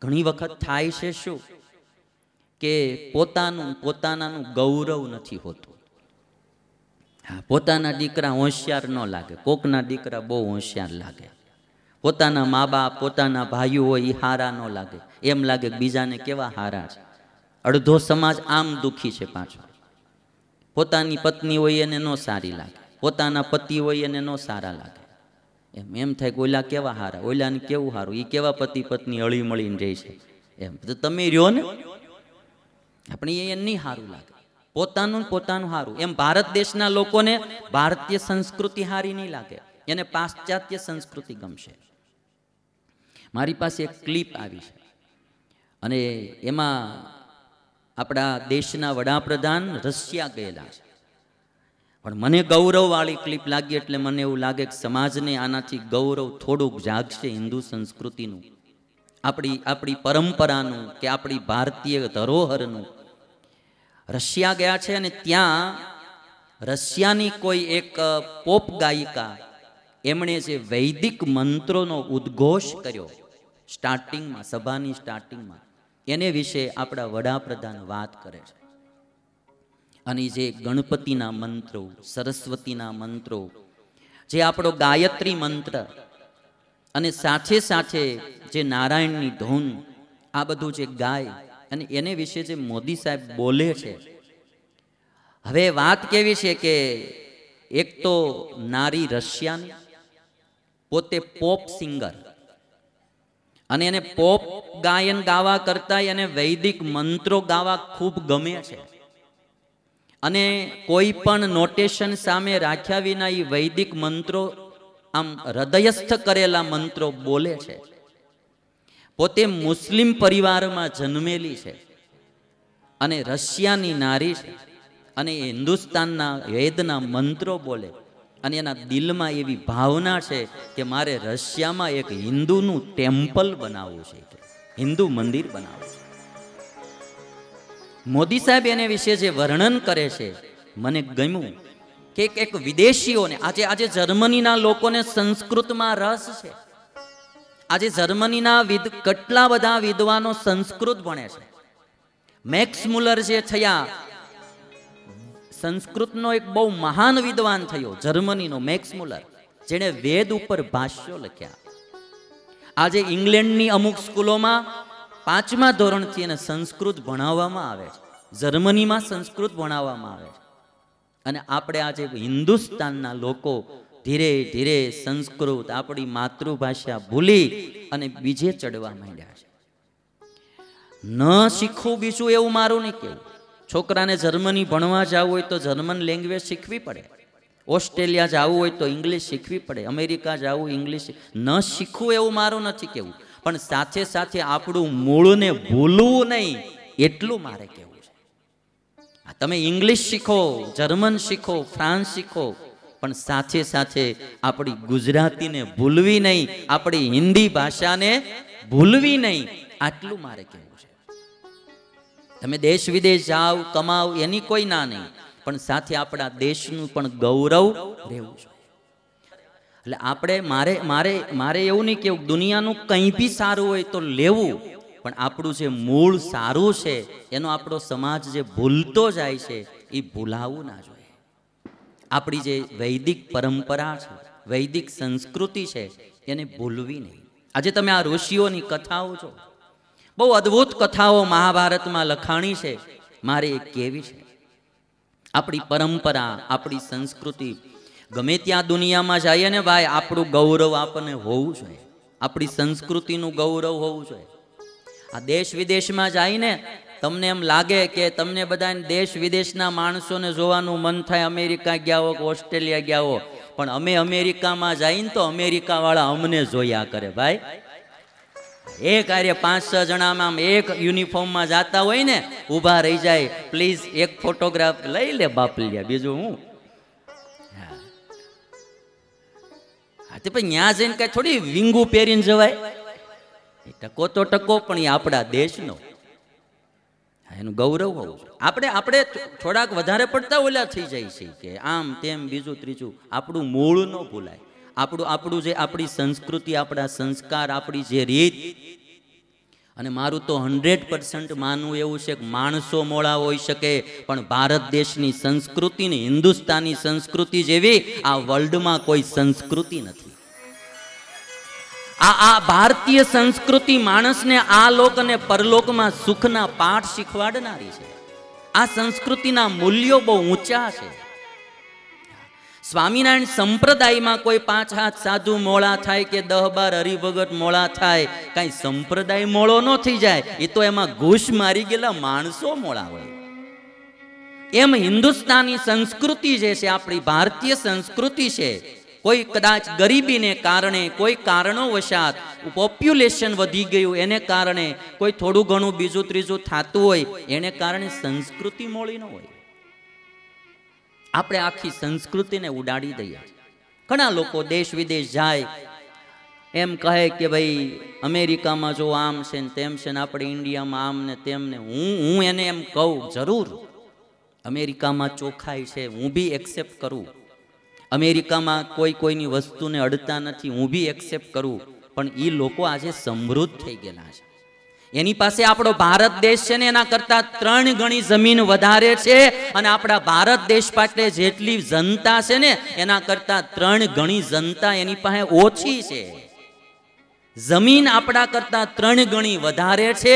ઘણી વખત થાય છે શું કે પોતાનું પોતાનાનું ગૌરવ નથી હોતું હા પોતાના દીકરા હોશિયાર ન લાગે કોકના દીકરા બહુ હોશિયાર લાગે પોતાના મા બાપ પોતાના ભાઈઓ હોય એ હારા ન લાગે એમ લાગે બીજાને કેવા હારા છે અડધો સમાજ આમ દુઃખી છે પાછો પોતાની પત્ની હોય એને ન સારી લાગે પોતાના પતિ હોય એને ન સારા લાગે એમ એમ થાય કે ઓલા કેવા હારા ઓલાને કેવું હારું એ કેવા પતિ પત્ની અળી મળીને રહે છે એમ તો તમે રહ્યો ને આપણે એ નહીં સારું લાગે પોતાનું પોતાનું સારું એમ ભારત દેશના લોકોને ભારતીય સંસ્કૃતિ હારી નહીં લાગે એને પાશ્ચાત્ય સંસ્કૃતિ ગમશે મારી પાસે એક ક્લિપ આવી છે અને એમાં આપણા દેશના વડાપ્રધાન રશિયા ગયેલા છે પણ મને ગૌરવવાળી ક્લિપ લાગી એટલે મને એવું લાગે કે સમાજને આનાથી ગૌરવ થોડુંક જાગશે હિન્દુ સંસ્કૃતિનું આપણી આપણી પરંપરાનું કે આપણી ભારતીય ધરોહરનું રશિયા ગયા છે અને ત્યાં રશિયાની કોઈ એક પોપ ગાયિકા એમણે જે વૈદિક મંત્રોનો ઉદ્ઘોષ કર્યો સ્ટાર્ટિંગમાં સભાની સ્ટાર્ટિંગમાં એને વિશે આપણા વડાપ્રધાન વાત કરે છે અને જે ગણપતિના મંત્રો સરસ્વતીના મંત્રો જે આપણો ગાયત્રી મંત્ર અને સાથે સાથે જે નારાયણની ધૂન આ બધું જે ગાય અને એને વિશે જે મોદી સાહેબ બોલે છે હવે વાત કેવી છે કે એક તો નારી રશિયન પોતે પોપ સિંગર અને એને પોપ ગાયન ગાવા કરતાં એને વૈદિક મંત્રો ગાવા ખૂબ ગમે છે અને કોઈ પણ નોટેશન સામે રાખ્યા વિના એ વૈદિક મંત્રો આમ હૃદયસ્થ કરેલા મંત્રો બોલે છે પોતે મુસ્લિમ પરિવારમાં જન્મેલી છે અને રશિયાની નારી છે અને હિન્દુસ્તાનના વેદના મંત્રો બોલે અને એના દિલમાં એવી ભાવના છે કે મારે રશિયામાં એક હિન્દુનું ટેમ્પલ બનાવવું છે હિન્દુ મંદિર બનાવવું મોદી સાહેબ એને વિશે જે વર્ણન કરે છે મને ગમ્યું કે એક વિદેશીઓને આજે આજે જર્મનીના લોકોને સંસ્કૃતમાં રસ છે આજે જર્મનીના વિદ કેટલા બધા વિદ્વાનો સંસ્કૃત ભણે છે મેક્સ મુલર જે થયા સંસ્કૃતનો એક બહુ મહાન વિદ્વાન થયો જર્મનીનો મેક્સ મુલર જેણે વેદ ઉપર ભાષ્યો લખ્યા આજે ઇંગ્લેન્ડની અમુક સ્કૂલોમાં પાંચમા ધોરણથી એને સંસ્કૃત ભણાવવામાં આવે છે જર્મનીમાં સંસ્કૃત ભણાવવામાં આવે છે અને આપણે આજે હિન્દુસ્તાનના લોકો ધીરે ધીરે સંસ્કૃત આપણી માતૃભાષા ભૂલી અને બીજે ચડવા માંડ્યા છે ન શીખવું બીજું એવું મારું નહીં કેવું છોકરાને જર્મની ભણવા જવું હોય તો જર્મન લેંગ્વેજ શીખવી પડે ઓસ્ટ્રેલિયા જવું હોય તો ઇંગ્લિશ શીખવી પડે અમેરિકા જવું ઇંગ્લિશ ન શીખવું એવું મારું નથી કેવું પણ સાથે સાથે આપણું મૂળને ભૂલવું નહીં એટલું મારે કહેવું છે તમે ઇંગ્લિશ શીખો જર્મન શીખો ફ્રાન્સ શીખો પણ સાથે સાથે આપણી ગુજરાતીને ભૂલવી નહીં આપણી હિન્દી ભાષાને ભૂલવી નહીં આટલું મારે કહેવું છે તમે દેશ વિદેશ જાઓ કમાવ એની કોઈ ના નહીં પણ સાથે આપણા દેશનું પણ ગૌરવ રહેવું જોઈએ એટલે આપણે મારે મારે મારે એવું નહીં કેવું દુનિયાનું કંઈ બી સારું હોય તો લેવું પણ આપણું જે મૂળ સારું છે એનો આપણો સમાજ જે ભૂલતો જાય છે એ ભૂલાવું ના જોઈએ આપણી જે વૈદિક પરંપરા છે વૈદિક સંસ્કૃતિ છે એને ભૂલવી નહીં આજે તમે આ ઋષિઓની કથાઓ છો બહુ અદ્ભુત કથાઓ મહાભારતમાં લખાણી છે મારે એ કેવી છે આપણી પરંપરા આપણી સંસ્કૃતિ ગમે ત્યાં દુનિયામાં જઈએ ને ભાઈ આપણું ગૌરવ આપણને હોવું જોઈએ આપણી સંસ્કૃતિનું ગૌરવ હોવું જોઈએ આ દેશ વિદેશમાં જઈને તમને એમ લાગે કે તમને બધાને દેશ વિદેશના માણસોને જોવાનું મન થાય અમેરિકા ગયા હો કે ઓસ્ટ્રેલિયા ગયા હો પણ અમે અમેરિકામાં જઈને તો અમેરિકાવાળા અમને જોયા કરે ભાઈ એ કાર્ય પાંચ છ જણામાં આમ એક યુનિફોર્મમાં જતા હોય ને ઊભા રહી જાય પ્લીઝ એક ફોટોગ્રાફ લઈ લે બાપલિયા બીજું હું તે ભાઈ ત્યાં જઈને કાંઈ થોડી વિંગું પહેરીને જવાય ટકો તો ટકો પણ એ આપણા દેશનો એનું ગૌરવ હોવું આપણે આપણે થોડાક વધારે પડતા ઓલા થઈ જાય છે કે આમ તેમ બીજું ત્રીજું આપણું મૂળ ન ભૂલાય આપણું આપણું જે આપણી સંસ્કૃતિ આપણા સંસ્કાર આપણી જે રીત અને મારું તો હંડ્રેડ પર્સન્ટ માનવું એવું છે કે માણસો મોળા હોઈ શકે પણ ભારત દેશની સંસ્કૃતિની હિન્દુસ્તાની સંસ્કૃતિ જેવી આ વર્લ્ડમાં કોઈ સંસ્કૃતિ નથી આ આ ભારતીય સંસ્કૃતિ માણસને આ લોક અને પરલોકમાં સુખના પાઠ શીખવાડનારી છે આ સંસ્કૃતિના મૂલ્યો બહુ ઊંચા છે સ્વામિનારાયણ સંપ્રદાયમાં કોઈ પાંચ હાથ સાધુ મોળા થાય કે દહ બાર હરિભગત મોળા થાય કાંઈ સંપ્રદાય મોળો ન થઈ જાય એ તો એમાં ઘૂસ મારી ગયેલા માણસો મોળા હોય એમ હિન્દુસ્તાની સંસ્કૃતિ જે છે આપણી ભારતીય સંસ્કૃતિ છે કોઈ કદાચ ગરીબીને કારણે કોઈ કારણો વશાત પોપ્યુલેશન વધી ગયું એને કારણે કોઈ થોડું ઘણું બીજું ત્રીજું થતું હોય એને કારણે સંસ્કૃતિ મોળી ન હોય આપણે આખી સંસ્કૃતિને ઉડાડી દઈએ ઘણા લોકો દેશ વિદેશ જાય એમ કહે કે ભાઈ અમેરિકામાં જો આમ છે ને તેમ છે ને આપણે ઇન્ડિયામાં આમ ને તેમ ને હું હું એને એમ કહું જરૂર અમેરિકામાં ચોખાઈ છે હું બી એક્સેપ્ટ કરું અમેરિકામાં કોઈ કોઈની વસ્તુને અડતા નથી હું બી એક્સેપ્ટ કરું પણ એ લોકો આજે સમૃદ્ધ થઈ ગયેલા છે એની પાસે આપણો ભારત દેશ છે ને એના કરતા ત્રણ ગણી જમીન વધારે છે અને આપણા ભારત દેશ પાસે જેટલી જનતા છે ને એના કરતા ત્રણ ગણી જનતા એની પાસે ઓછી છે જમીન આપણા કરતાં ત્રણ ગણી વધારે છે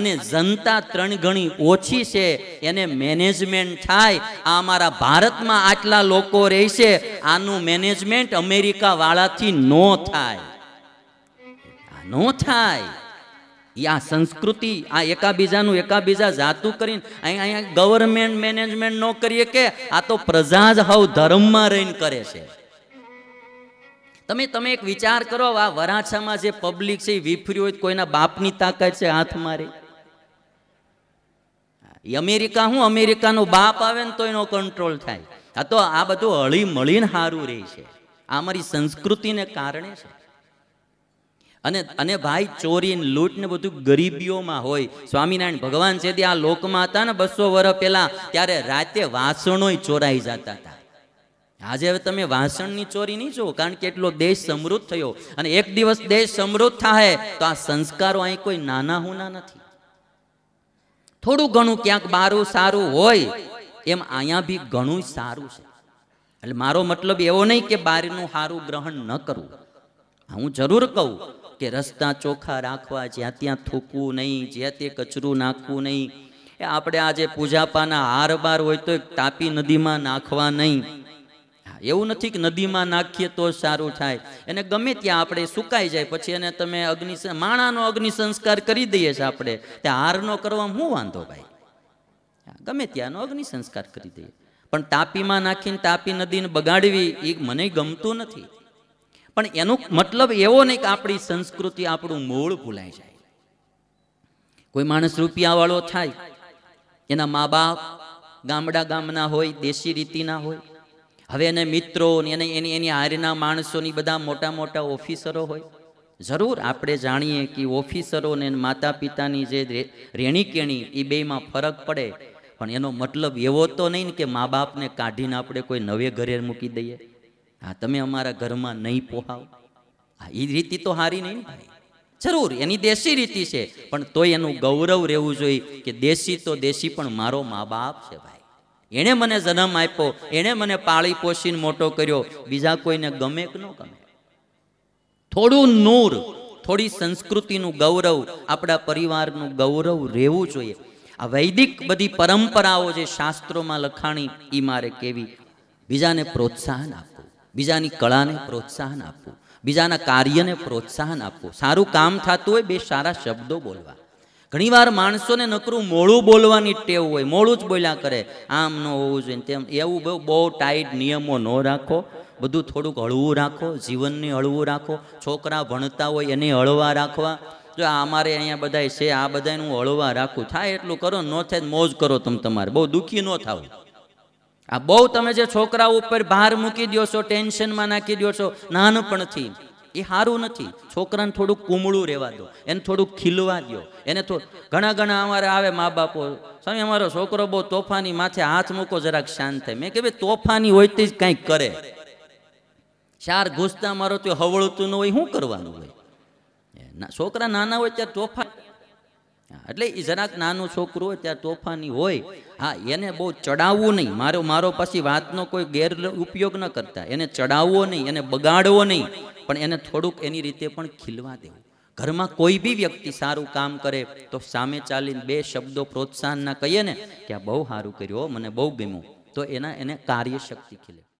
અને જનતા ત્રણ ગણી ઓછી છે એને મેનેજમેન્ટ થાય આ અમારા ભારતમાં આટલા લોકો રહેશે આનું મેનેજમેન્ટ અમેરિકા વાળાથી નો થાય ન થાય આ સંસ્કૃતિ આ એકાબીજાનું એકાબીજા જાતું કરીને અહીંયા ગવર્મેન્ટ મેનેજમેન્ટ ન કરીએ કે આ તો પ્રજા જ હવ ધર્મમાં રહીને કરે છે તમે તમે એક વિચાર કરો આ વરાછામાં જે પબ્લિક છે એ વિફર્યું હોય કોઈના બાપની તાકાત છે હાથ મારે અમેરિકા હું અમેરિકાનો બાપ આવે ને તો એનો કંટ્રોલ થાય આ તો આ બધું હળી મળીને સારું રહે છે આ મારી સંસ્કૃતિને કારણે છે અને અને ભાઈ ચોરી ને લૂંટ ને બધું ગરીબીઓમાં હોય સ્વામિનારાયણ ભગવાન છે તે આ લોકમાં હતા ને બસો વર્ષ પહેલા ત્યારે રાતે વાસણોય ચોરાઈ જતા હતા આજે હવે તમે વાસણની ચોરી નહીં જુઓ કારણ કે એટલો દેશ સમૃદ્ધ થયો અને એક દિવસ દેશ સમૃદ્ધ થાય તો આ સંસ્કારો અહીં કોઈ નાના હુના નથી થોડું ઘણું ક્યાંક બારું સારું હોય એમ અહીંયા બી ઘણું સારું છે એટલે મારો મતલબ એવો નહીં કે બારીનું સારું ગ્રહણ ન કરવું હું જરૂર કહું કે રસ્તા ચોખ્ખા રાખવા જ્યાં ત્યાં થૂકવું નહીં જ્યાં તે કચરું નાખવું નહીં એ આપણે આજે પૂજાપાના હાર બાર હોય તો તાપી નદીમાં નાખવા નહીં એવું નથી કે નદીમાં નાખીએ તો સારું થાય એને ગમે ત્યાં આપણે સુકાઈ જાય પછી એને તમે અગ્નિ માણાનો અગ્નિ સંસ્કાર કરી દઈએ છીએ આપણે ત્યાં હારનો કરવા શું વાંધો ભાઈ ગમે ત્યાંનો અગ્નિ સંસ્કાર કરી દઈએ પણ તાપીમાં નાખીને તાપી નદીને બગાડવી એ મને ગમતું નથી પણ એનો મતલબ એવો નહીં કે આપણી સંસ્કૃતિ આપણું મૂળ ભૂલાઈ જાય કોઈ માણસ રૂપિયાવાળો થાય એના મા બાપ ગામડા ગામના હોય દેશી રીતિના હોય હવે એને મિત્રો એને એની એની હારીના માણસોની બધા મોટા મોટા ઓફિસરો હોય જરૂર આપણે જાણીએ કે ઓફિસરો ને માતા પિતાની જે રેણી કેણી એ બેમાં ફરક પડે પણ એનો મતલબ એવો તો નહીં ને કે મા બાપને કાઢીને આપણે કોઈ નવે ઘરે મૂકી દઈએ હા તમે અમારા ઘરમાં નહીં પોહાવ હા એ રીતિ તો હારી નહીં ભાઈ જરૂર એની દેશી રીતિ છે પણ તોય એનું ગૌરવ રહેવું જોઈએ કે દેશી તો દેશી પણ મારો મા બાપ છે ભાઈ એણે મને જન્મ આપ્યો એણે મને પાળી પોષીને મોટો કર્યો બીજા કોઈને ગમે કે ન ગમે થોડું નૂર થોડી સંસ્કૃતિનું ગૌરવ આપણા પરિવારનું ગૌરવ રહેવું જોઈએ આ વૈદિક બધી પરંપરાઓ જે શાસ્ત્રોમાં લખાણી એ મારે કેવી બીજાને પ્રોત્સાહન આપવું બીજાની કળાને પ્રોત્સાહન આપવું બીજાના કાર્યને પ્રોત્સાહન આપવું સારું કામ થતું હોય બે સારા શબ્દો બોલવા ઘણીવાર માણસોને નકરું મોડું બોલવાની ટેવ હોય મોડું જ બોલ્યા કરે આમ ન હોવું જોઈએ તેમ એવું બહુ બહુ ટાઈટ નિયમો ન રાખો બધું થોડુંક હળવું રાખો જીવનને હળવું રાખો છોકરા ભણતા હોય એને હળવા રાખવા જો અમારે અહીંયા બધાય છે આ બધાને હું હળવા રાખું થાય એટલું કરો ન થાય મોજ કરો તમે તમારે બહુ દુઃખી ન થાવ આ બહુ તમે જે છોકરા ઉપર ભાર મૂકી દો છો ટેન્શનમાં નાખી દો છો નાનપણથી એ સારું નથી છોકરાને થોડુંક કુમળું રહેવા દો એને થોડુંક ખીલવા દો એને તો ઘણા ઘણા અમારે આવે મા બાપો સ્વામી અમારો છોકરો બહુ તોફાની માથે હાથ મૂકો જરાક શાંત થાય મેં કે ભાઈ તોફાની હોય તે જ કંઈક કરે ચાર ઘૂસતા મારો તો હવળતું ન હોય શું કરવાનું હોય છોકરા નાના હોય ત્યારે તોફાની એટલે એ જરાક નાનો છોકરો હોય ત્યાં તોફાની હોય હા એને બહુ ચડાવવું નહીં મારો મારો પછી વાતનો કોઈ ગેર ઉપયોગ ન કરતા એને ચડાવવો નહીં એને બગાડવો નહીં પણ એને થોડુંક એની રીતે પણ ખીલવા દેવું ઘરમાં કોઈ બી વ્યક્તિ સારું કામ કરે તો સામે ચાલીને બે શબ્દો પ્રોત્સાહનના કહીએ ને કે આ બહુ સારું કર્યું મને બહુ ગમ્યું તો એના એને કાર્યશક્તિ ખીલે